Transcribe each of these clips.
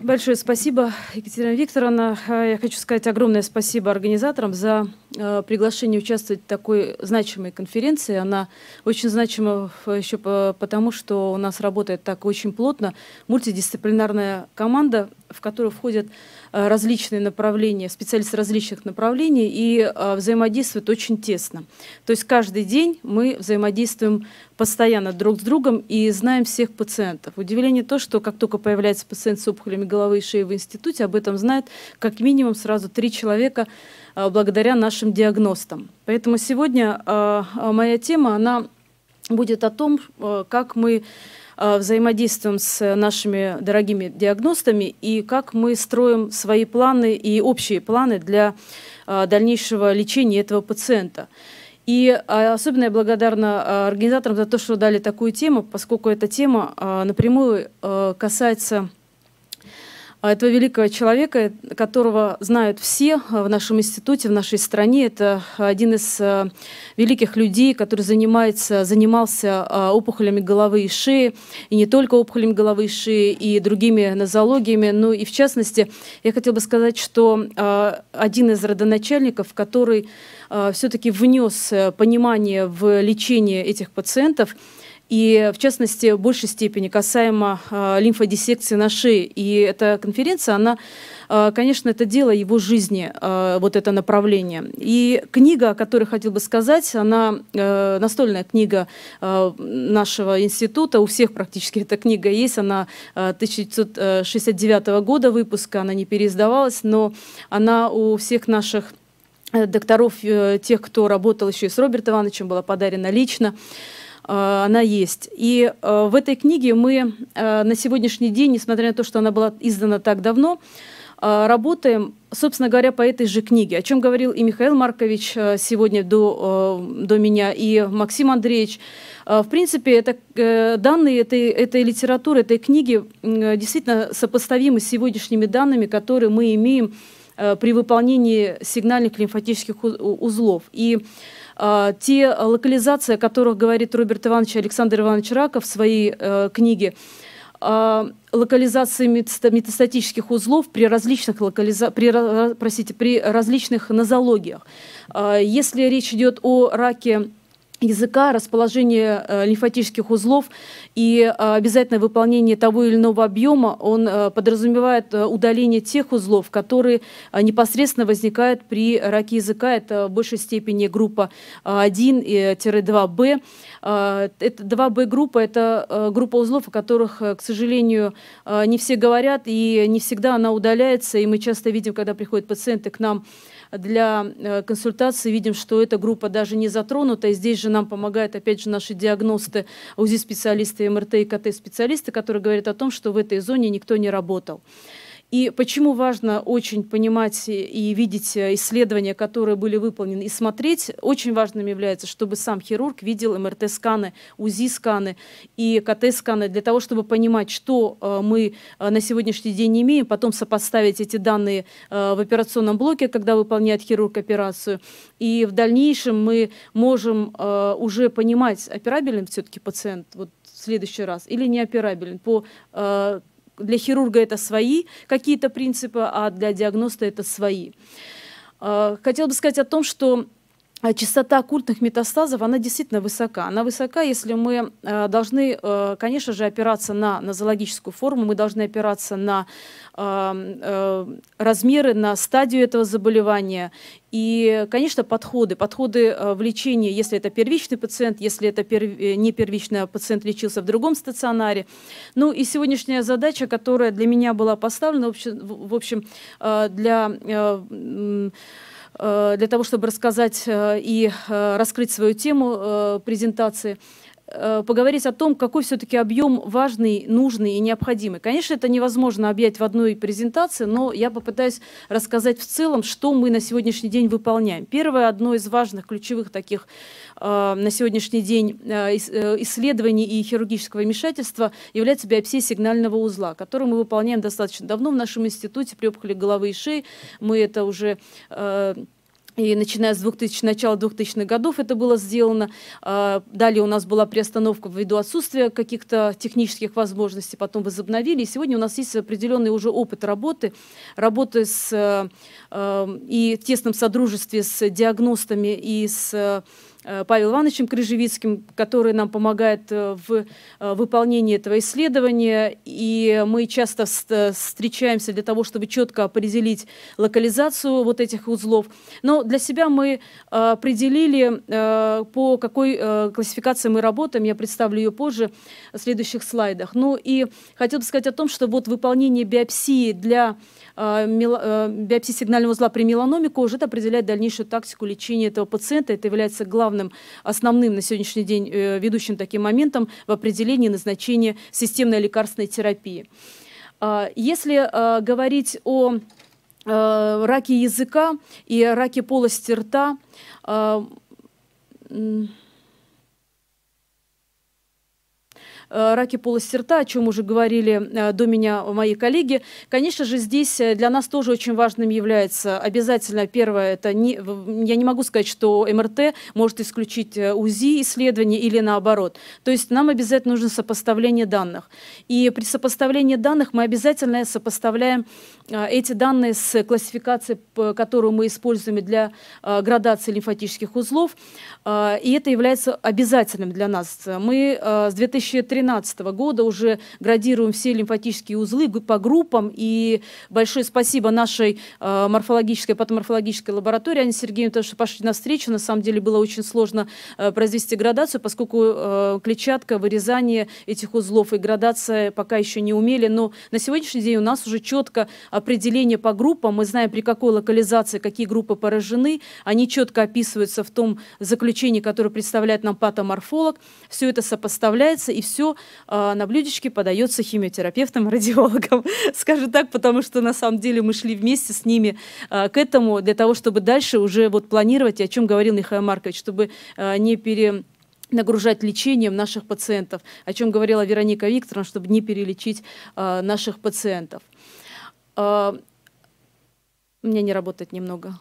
Большое спасибо, Екатерина Викторовна. Э, я хочу сказать огромное спасибо организаторам за Э, приглашение участвовать в такой значимой конференции. Она очень значима еще потому, что у нас работает так очень плотно мультидисциплинарная команда, в которую входят э, различные направления, специалисты различных направлений и э, взаимодействуют очень тесно. То есть каждый день мы взаимодействуем постоянно друг с другом и знаем всех пациентов. Удивление то, что как только появляется пациент с опухолями головы и шеи в институте, об этом знает как минимум сразу три человека, Э, благодаря нашим диагностам. Поэтому сегодня э, э, моя тема, она будет о том, как мы взаимодействуем с нашими дорогими диагностами и как мы строим свои планы и общие планы для дальнейшего лечения этого пациента. И особенно я благодарна организаторам за то, что дали такую тему, поскольку эта тема напрямую касается а этого великого человека, которого знают все э, в нашем институте, в нашей стране. Это один из э, великих людей, который занимается, занимался э, опухолями головы и шеи, и не только опухолями головы и шеи, и другими нозологиями. Ну и в частности, я хотела бы сказать, что один из родоначальников, который все-таки внес понимание в лечение этих пациентов – и, в частности, в большей степени касаемо э, лимфодиссекции на шее. И эта конференция, она, э, конечно, это дело его жизни, э, вот это направление. И книга, о которой хотел бы сказать, она э, настольная книга э, нашего института, у всех практически эта книга есть, она э, 1969 года выпуска, она не переиздавалась, но она у всех наших э, докторов, э, тех, кто работал еще и с Робертом Ивановичем, была подарена лично. Э, она есть. И э, в этой книге мы э, на сегодняшний день, несмотря на то, что она была издана так давно, работаем, собственно говоря, по этой же книге, о чем говорил и Михаил Маркович сегодня до, до меня, и Максим Андреевич. В принципе, это, данные этой, этой литературы, этой книги действительно сопоставимы с сегодняшними данными, которые мы имеем при выполнении сигнальных лимфатических узлов. И а, те локализации, о которых говорит Роберт Иванович Александр Иванович Раков в своей э, книге, а, локализации метастатических узлов при различных, локализа... при, простите, при различных нозологиях. А, если речь идет о раке языка, расположение э, лимфатических узлов и э, обязательное выполнение того или иного объема, он э, подразумевает удаление тех узлов, которые непосредственно возникают при раке языка. Это в большей степени группа 1-2Б. Это 2Б группа – это группа узлов, о которых, к сожалению, не все говорят, и не всегда она удаляется. И мы часто видим, когда приходят пациенты к нам, для э, консультации видим, что эта группа даже не затронута. И здесь же нам помогают, опять же, наши диагносты, УЗИ-специалисты, МРТ и КТ-специалисты, которые говорят о том, что в этой зоне никто не работал. И почему важно очень понимать и видеть э, исследования, которые были выполнены, и смотреть, очень важным является, чтобы сам хирург видел МРТ-сканы, УЗИ-сканы и КТ-сканы, для того, чтобы понимать, что э, мы э, на сегодняшний день имеем, потом сопоставить эти данные в операционном блоке, когда выполняет хирург операцию. И в дальнейшем мы можем уже понимать, операбельным все-таки пациент вот, в следующий раз или неоперабелен по для хирурга это свои какие-то принципы, а для диагноста это свои. А, Хотел бы сказать о том, что а частота оккультных метастазов, она действительно высока. Она высока, если мы э, должны, э, конечно же, опираться на нозологическую форму, мы должны опираться на э, размеры, на стадию этого заболевания. И, конечно, подходы. Подходы в лечении, если это первичный пациент, если это не первичный, а пациент лечился в другом стационаре. Ну и сегодняшняя задача, которая для меня была поставлена, в общем, для Э, для того, чтобы рассказать э, и э, раскрыть свою тему презентации. Э, поговорить о том, какой все-таки объем важный, нужный и необходимый. Конечно, это невозможно объять в одной презентации, но я попытаюсь рассказать в целом, что мы на сегодняшний день выполняем. Первое, одно из важных, ключевых таких э, на сегодняшний день э, исследований и хирургического вмешательства является биопсия сигнального узла, которую мы выполняем достаточно давно в нашем институте при опухоли головы и шеи. Мы это уже и начиная с 2000, начала 2000-х годов это было сделано. А, далее у нас была приостановка ввиду отсутствия каких-то технических возможностей, потом возобновили. И сегодня у нас есть определенный уже опыт работы, работы с, а, а, и в тесном содружестве с диагностами и с Э, Павел Ивановичем Крыжевицким, который нам помогает э, в э, выполнении этого исследования. И мы часто встречаемся для того, чтобы четко определить локализацию вот этих узлов. Но для себя мы определили, по какой классификации мы работаем. Я представлю ее позже в следующих слайдах. Ну и хотел бы сказать о том, что вот выполнение биопсии для биопсии сигнального узла при меланоме кожи определяет дальнейшую тактику лечения этого пациента. Это является главным главным, основным на сегодняшний день э, ведущим таким моментом в определении назначения системной лекарственной терапии. А, если а, говорить о а, раке языка и раке полости рта, Э, раке полости рта, о чем уже говорили э, до меня мои коллеги. Конечно же, здесь э, для нас тоже очень важным является обязательно первое, это не, я не могу сказать, что МРТ может исключить УЗИ исследование или наоборот. То есть нам обязательно нужно сопоставление данных. И при сопоставлении данных мы обязательно сопоставляем эти данные с классификацией, которую мы используем для градации лимфатических узлов. И это является обязательным для нас. Мы с 2003 2013 года уже градируем все лимфатические узлы по группам. И большое спасибо нашей э, морфологической, патоморфологической лаборатории Анне Сергеевне, потому что пошли встречу. На самом деле было очень сложно э, произвести градацию, поскольку э, клетчатка, вырезание этих узлов и градация пока еще не умели. Но на сегодняшний день у нас уже четко определение по группам. Мы знаем, при какой локализации какие группы поражены. Они четко описываются в том заключении, которое представляет нам патоморфолог. Все это сопоставляется и все все э, а, на блюдечке подается химиотерапевтом, радиологом, скажу так, потому что на самом деле мы шли вместе с ними э, к этому для того, чтобы дальше уже вот планировать, о чем говорил Михаил Маркович, чтобы э, не пере нагружать лечением наших пациентов, о чем говорила Вероника Викторовна, чтобы не перелечить э, наших пациентов. Э, у меня не работает немного.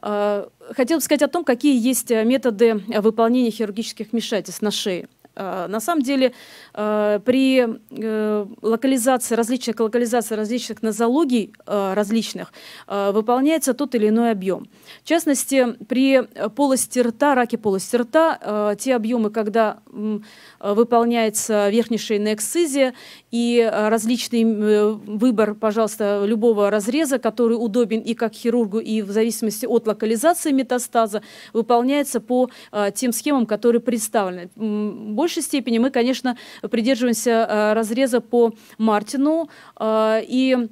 А, хотел бы сказать о том, какие есть э, методы э, выполнения хирургических вмешательств на шее. А, на самом деле а, при э, локализации различных, локализации различных нозологий различных выполняется тот или иной объем. В частности, при полости рта, раке полости рта, те объемы, когда выполняется верхней шейная эксцизия и э, различный э, выбор, пожалуйста, любого разреза, который удобен и как хирургу, и в зависимости от локализации метастаза, выполняется по э, тем схемам, которые представлены. В большей степени мы, конечно, придерживаемся разреза по Мартину и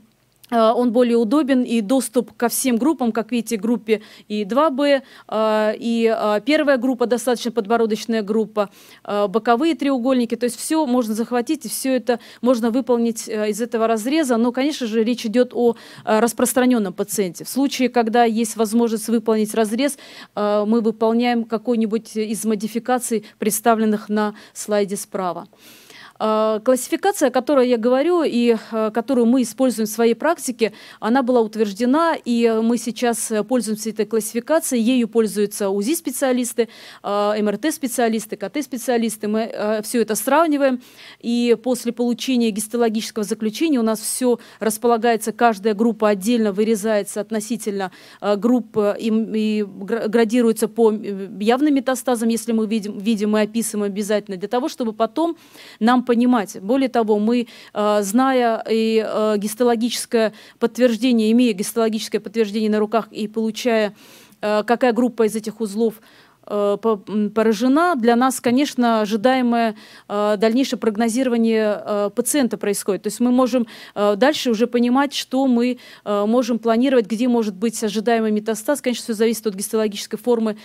Э, он более удобен и доступ ко всем группам, как видите, группе и 2Б, э, и э, первая группа, достаточно подбородочная группа, боковые треугольники, то есть все можно захватить и все это можно выполнить из этого разреза, но, конечно же, речь идет о распространенном пациенте. В случае, когда есть возможность выполнить разрез, мы выполняем какой-нибудь из модификаций, представленных на слайде справа. А, классификация, о которой я говорю и а, которую мы используем в своей практике, она была утверждена, и мы сейчас э, пользуемся этой классификацией. Ею пользуются УЗИ-специалисты, а, МРТ-специалисты, КТ-специалисты. Мы э, все это сравниваем, и после получения гистологического заключения у нас все располагается, каждая группа отдельно вырезается относительно э, групп и, и градируется по явным метастазам, если мы видим, видим и описываем обязательно, для того, чтобы потом нам понимать. Более того, мы, э, зная и э, гистологическое подтверждение, имея гистологическое подтверждение на руках и получая, э, какая группа из этих узлов поражена, для нас, конечно, ожидаемое дальнейшее прогнозирование пациента происходит. То есть мы можем дальше уже понимать, что мы можем планировать, где может быть ожидаемый метастаз. Конечно, все зависит от гистологической формы,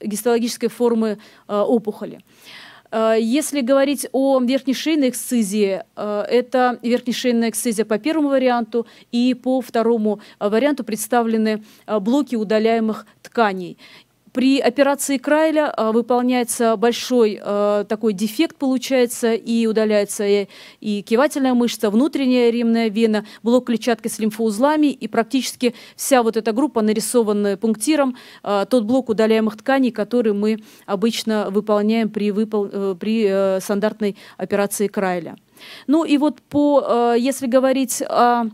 гистологической формы опухоли. Э, если говорить о верхнешейной эксцизии, э, это верхнешейная эксцизия по первому варианту и по второму э, варианту представлены блоки удаляемых тканей. При операции Крайля а, выполняется большой а, такой дефект, получается, и удаляется и, э, и кивательная мышца, внутренняя ремная вена, блок клетчатки с лимфоузлами, и практически вся вот эта группа, нарисованная пунктиром, а, тот блок удаляемых тканей, который мы обычно выполняем при, выпол... Э, при э, стандартной операции Крайля. Ну и вот по, если говорить о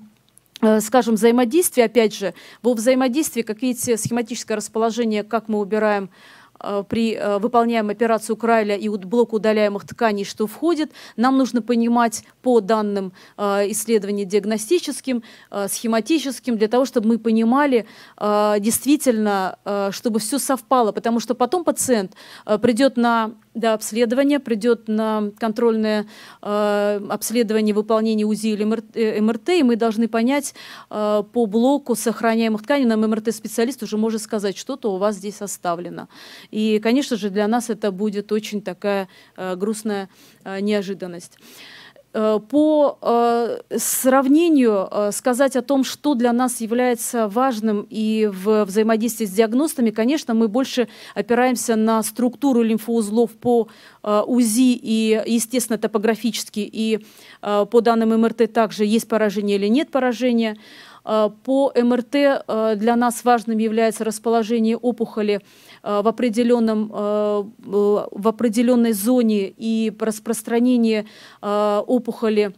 Э, скажем, взаимодействие, опять же, во взаимодействии, как видите, схематическое расположение, как мы убираем Э, при э, выполняем операцию Крайля и блок удаляемых тканей, что входит. Нам нужно понимать по данным э, исследований диагностическим, схематическим, для того, чтобы мы понимали действительно, чтобы все совпало, потому что потом пациент придет на да, обследование, придет на контрольное э, обследование выполнения УЗИ или МРТ, МРТ, и мы должны понять э, по блоку сохраняемых тканей, нам МРТ-специалист уже может сказать, что-то у вас здесь оставлено. И, конечно же, для нас это будет очень такая э, грустная э, неожиданность э, по сравнению сказать о том, что для нас является важным и в взаимодействии с диагностами, конечно, мы больше опираемся на структуру лимфоузлов по УЗИ и, естественно, топографически, и по данным МРТ также есть поражение или нет поражения. Э, по МРТ э, для нас важным является расположение опухоли э, в, определенном, в определенной зоне и распространение опухоли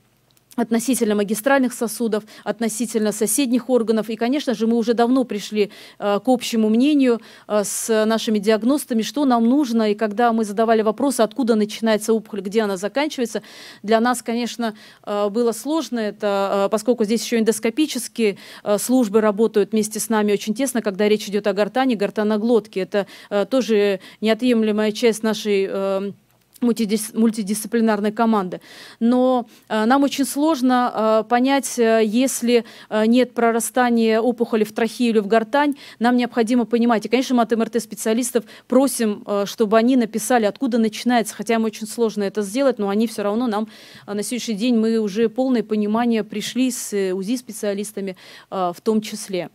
относительно магистральных сосудов, относительно соседних органов. И, конечно же, мы уже давно пришли э, к общему мнению э, с нашими диагностами, что нам нужно. И когда мы задавали вопрос, откуда начинается опухоль, где она заканчивается, для нас, конечно, э, было сложно это, поскольку здесь еще эндоскопические службы работают вместе с нами очень тесно, когда речь идет о гортане, гортаноглотке. Это тоже неотъемлемая часть нашей мультидисциплинарной команды. Но э, нам очень сложно э, понять, э, если э, нет прорастания опухоли в трахею или в гортань, нам необходимо понимать. И, конечно, мы от МРТ-специалистов просим, э, чтобы они написали, откуда начинается, хотя им очень сложно это сделать, но они все равно нам э, на сегодняшний день, мы уже полное понимание пришли с э, УЗИ-специалистами э, в том числе.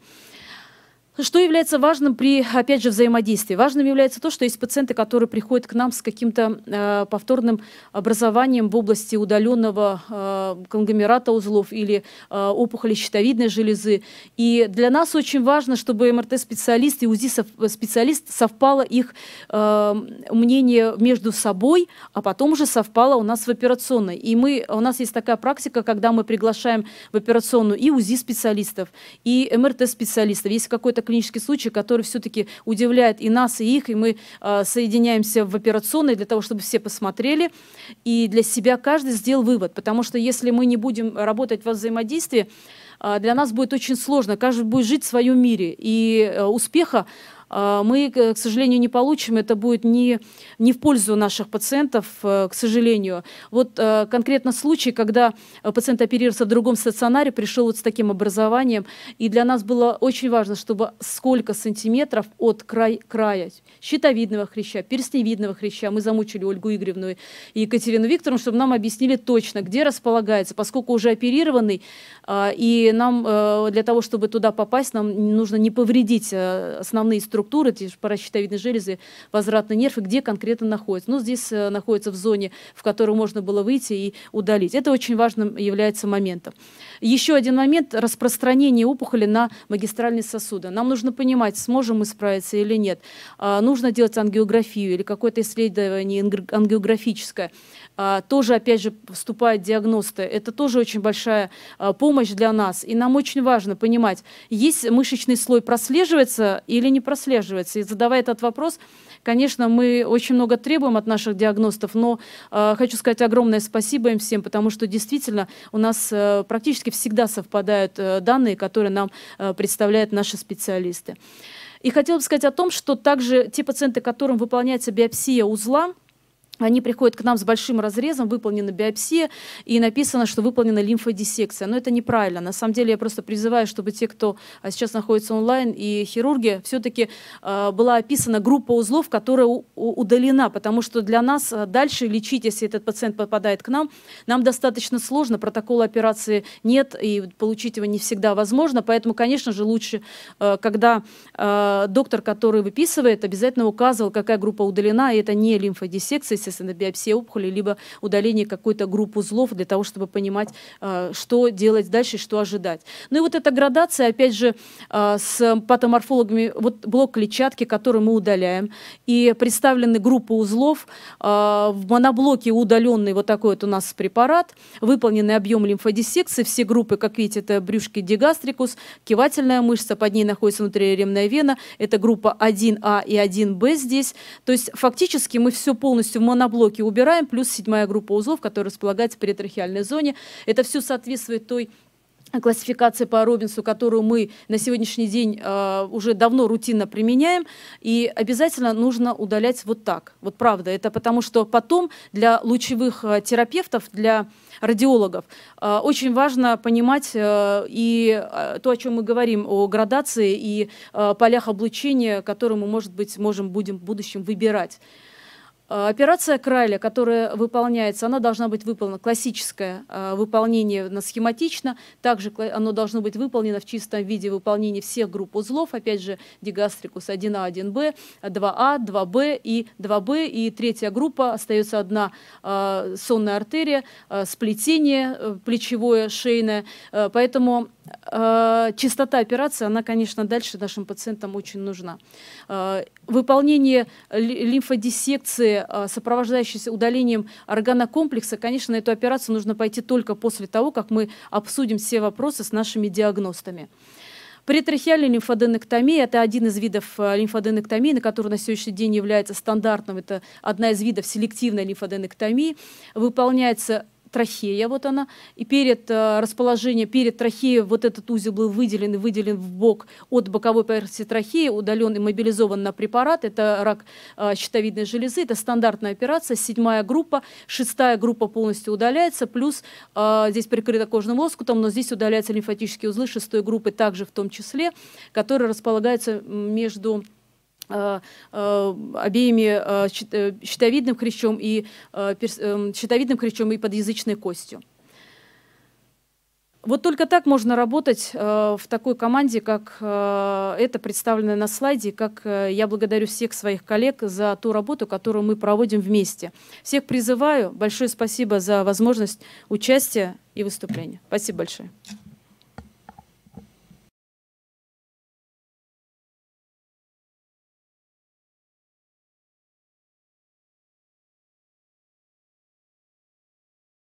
Что является важным при, опять же, взаимодействии? Важным является то, что есть пациенты, которые приходят к нам с каким-то э, повторным образованием в области удаленного э, конгломерата узлов или э, опухоли щитовидной железы. И для нас очень важно, чтобы МРТ-специалист и УЗИ-специалист совпало их э, мнение между собой, а потом уже совпало у нас в операционной. И мы, у нас есть такая практика, когда мы приглашаем в операционную и УЗИ-специалистов, и МРТ-специалистов. Есть какой-то клинический случай, который все-таки удивляет и нас, и их, и мы а, соединяемся в операционной для того, чтобы все посмотрели, и для себя каждый сделал вывод, потому что если мы не будем работать во взаимодействии, а, для нас будет очень сложно. Каждый будет жить в своем мире. И э, успеха а, мы, э, к сожалению, не получим. Это будет не, не в пользу наших пациентов, э, к сожалению. Вот э, конкретно случай, когда пациент оперировался в другом стационаре, пришел вот с таким образованием. И для нас было очень важно, чтобы сколько сантиметров от край, края щитовидного хряща, перстневидного хряща, мы замучили Ольгу Игоревну и Екатерину Викторовну, чтобы нам объяснили точно, где располагается, поскольку уже оперированный, а, и нам для того, чтобы туда попасть, нам нужно не повредить основные структуры структуры, те же паращитовидные железы, возвратный нерв, и где конкретно находится. Ну, здесь э, находится в зоне, в которую можно было выйти и удалить. Это очень важным является моментом. Еще один момент – распространение опухоли на магистральные сосуды. Нам нужно понимать, сможем мы справиться или нет. А, нужно делать ангиографию или какое-то исследование ангиографическое. А, тоже, опять же, вступают диагносты. Это тоже очень большая а, помощь для нас. И нам очень важно понимать, есть мышечный слой прослеживается или не прослеживается отслеживается. И задавая этот вопрос, конечно, мы очень много требуем от наших диагностов, но э, хочу сказать огромное спасибо им всем, потому что действительно у нас э, практически всегда совпадают э, данные, которые нам э, представляют наши специалисты. И хотела бы сказать о том, что также те пациенты, которым выполняется биопсия узла, они приходят к нам с большим разрезом, выполнена биопсия, и написано, что выполнена лимфодиссекция. Но это неправильно. На самом деле я просто призываю, чтобы те, кто а, сейчас находится онлайн и хирурги, все-таки а, была описана группа узлов, которая удалена, потому что для нас а, дальше лечить, если этот пациент попадает к нам, нам достаточно сложно, протокола операции нет, и получить его не всегда возможно, поэтому, конечно же, лучше, когда доктор, который выписывает, обязательно указывал, какая группа удалена, и это не лимфодиссекция, если соответственно, биопсия опухоли, либо удаление какой-то группы узлов для того, чтобы понимать, э, что делать дальше, что ожидать. Ну и вот эта градация, опять же, э, с патоморфологами, вот блок клетчатки, который мы удаляем, и представлены группы узлов, э, в моноблоке удаленный вот такой вот у нас препарат, выполненный объем лимфодиссекции, все группы, как видите, это брюшки дигастрикус, кивательная мышца, под ней находится внутриремная вена, это группа 1А и 1Б здесь. То есть фактически мы все полностью в моноблоки убираем, плюс седьмая группа узлов, которая располагается в перетрахеальной зоне. Это все соответствует той э, классификация по Робинсу, которую мы на сегодняшний день э, уже давно рутинно применяем, и обязательно нужно удалять вот так. Вот правда, это потому что потом для лучевых э, терапевтов, для радиологов э, очень важно понимать э, и э, то, о чем мы говорим, о градации и э, полях облучения, которые мы, может быть, можем будем в будущем выбирать. Э, операция Крайля, которая выполняется, она должна быть выполнена, классическое э, выполнение на схематично, также оно должно быть выполнено в чистом виде выполнения всех групп узлов, опять же, дигастрикус 1А, 1Б, 2А, 2Б и 2Б, и третья группа, остается одна э, сонная артерия, сплетение плечевое, шейное, поэтому Э, частота операции, она, конечно, дальше нашим пациентам очень нужна. Э, выполнение лимфодиссекции, э, сопровождающейся удалением органокомплекса, конечно, на эту операцию нужно пойти только после того, как мы обсудим все вопросы с нашими диагностами. Претрахеальная лимфоденэктомия – это один из видов лимфоденэктомии, на который на сегодняшний день является стандартным. Это одна из видов селективной лимфоденэктомии. Выполняется трахея, вот она, и перед э, расположением, перед трахеей вот этот узел был выделен и выделен в бок от боковой поверхности трахеи, удален и мобилизован на препарат, это рак э, щитовидной железы, это стандартная операция, седьмая группа, шестая группа полностью удаляется, плюс э, здесь прикрыто кожным лоскутом, но здесь удаляются лимфатические узлы шестой группы также в том числе, которые располагаются между Э, э, обеими э, щитовидным хрящом и, щитовидным хрящом и подъязычной костью. Вот только так можно работать в такой команде, как это представлено на слайде, как я благодарю всех своих коллег за ту работу, которую мы проводим вместе. Всех призываю. Большое спасибо за возможность участия и выступления. Спасибо большое.